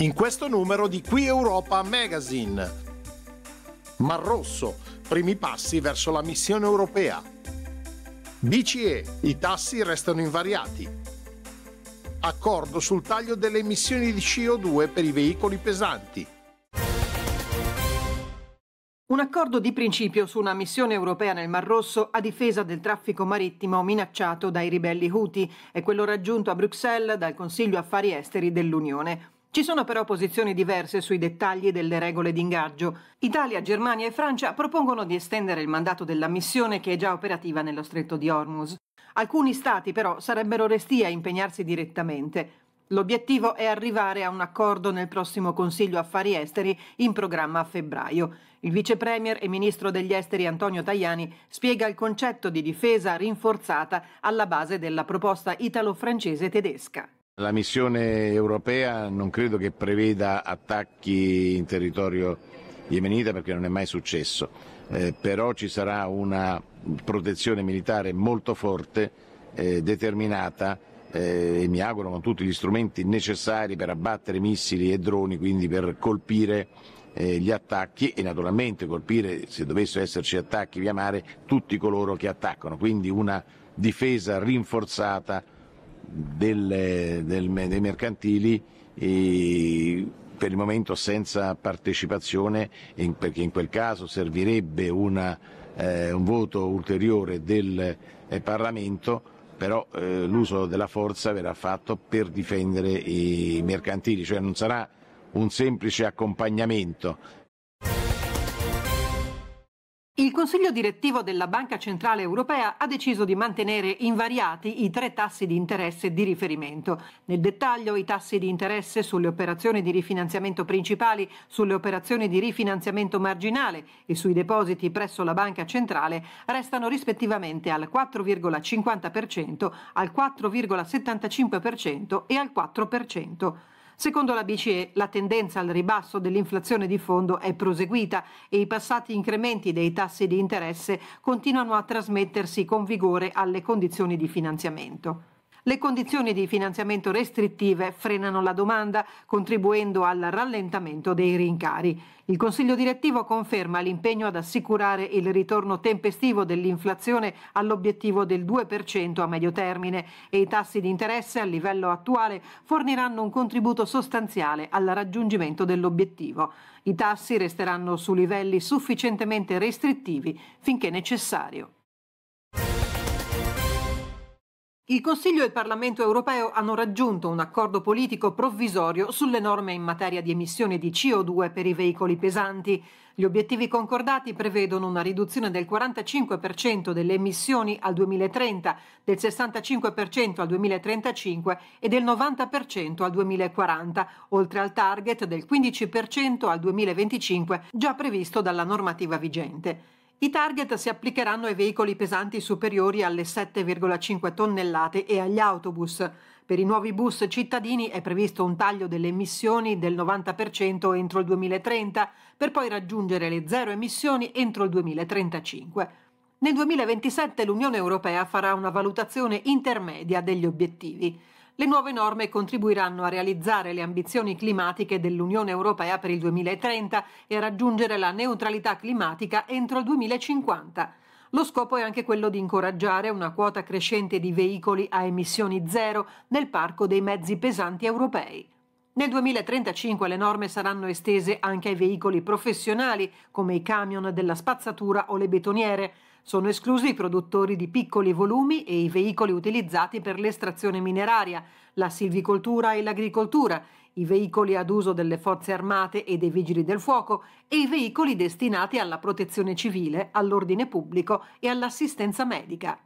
in questo numero di Qui Europa Magazine. Mar Rosso, primi passi verso la missione europea. BCE, i tassi restano invariati. Accordo sul taglio delle emissioni di CO2 per i veicoli pesanti. Un accordo di principio su una missione europea nel Mar Rosso a difesa del traffico marittimo minacciato dai ribelli Houthi è quello raggiunto a Bruxelles dal Consiglio Affari Esteri dell'Unione. Ci sono però posizioni diverse sui dettagli delle regole di ingaggio. Italia, Germania e Francia propongono di estendere il mandato della missione che è già operativa nello stretto di Hormuz. Alcuni stati però sarebbero resti a impegnarsi direttamente. L'obiettivo è arrivare a un accordo nel prossimo Consiglio Affari Esteri in programma a febbraio. Il vicepremier e ministro degli esteri Antonio Tajani spiega il concetto di difesa rinforzata alla base della proposta italo-francese tedesca. La missione europea non credo che preveda attacchi in territorio yemenita perché non è mai successo, eh, però ci sarà una protezione militare molto forte, eh, determinata eh, e mi auguro con tutti gli strumenti necessari per abbattere missili e droni, quindi per colpire eh, gli attacchi e naturalmente colpire, se dovessero esserci attacchi via mare, tutti coloro che attaccano, quindi una difesa rinforzata del, del, dei mercantili per il momento senza partecipazione in, perché in quel caso servirebbe una, eh, un voto ulteriore del eh, Parlamento, però eh, l'uso della forza verrà fatto per difendere i mercantili, cioè non sarà un semplice accompagnamento il Consiglio direttivo della Banca Centrale Europea ha deciso di mantenere invariati i tre tassi di interesse di riferimento. Nel dettaglio i tassi di interesse sulle operazioni di rifinanziamento principali, sulle operazioni di rifinanziamento marginale e sui depositi presso la Banca Centrale restano rispettivamente al 4,50%, al 4,75% e al 4%. Secondo la BCE la tendenza al ribasso dell'inflazione di fondo è proseguita e i passati incrementi dei tassi di interesse continuano a trasmettersi con vigore alle condizioni di finanziamento. Le condizioni di finanziamento restrittive frenano la domanda, contribuendo al rallentamento dei rincari. Il Consiglio direttivo conferma l'impegno ad assicurare il ritorno tempestivo dell'inflazione all'obiettivo del 2% a medio termine e i tassi di interesse a livello attuale forniranno un contributo sostanziale al raggiungimento dell'obiettivo. I tassi resteranno su livelli sufficientemente restrittivi finché necessario. Il Consiglio e il Parlamento europeo hanno raggiunto un accordo politico provvisorio sulle norme in materia di emissioni di CO2 per i veicoli pesanti. Gli obiettivi concordati prevedono una riduzione del 45% delle emissioni al 2030, del 65% al 2035 e del 90% al 2040, oltre al target del 15% al 2025 già previsto dalla normativa vigente. I target si applicheranno ai veicoli pesanti superiori alle 7,5 tonnellate e agli autobus. Per i nuovi bus cittadini è previsto un taglio delle emissioni del 90% entro il 2030, per poi raggiungere le zero emissioni entro il 2035. Nel 2027 l'Unione Europea farà una valutazione intermedia degli obiettivi le nuove norme contribuiranno a realizzare le ambizioni climatiche dell'Unione Europea per il 2030 e a raggiungere la neutralità climatica entro il 2050. Lo scopo è anche quello di incoraggiare una quota crescente di veicoli a emissioni zero nel parco dei mezzi pesanti europei. Nel 2035 le norme saranno estese anche ai veicoli professionali, come i camion della spazzatura o le betoniere, sono esclusi i produttori di piccoli volumi e i veicoli utilizzati per l'estrazione mineraria, la silvicoltura e l'agricoltura, i veicoli ad uso delle forze armate e dei vigili del fuoco e i veicoli destinati alla protezione civile, all'ordine pubblico e all'assistenza medica.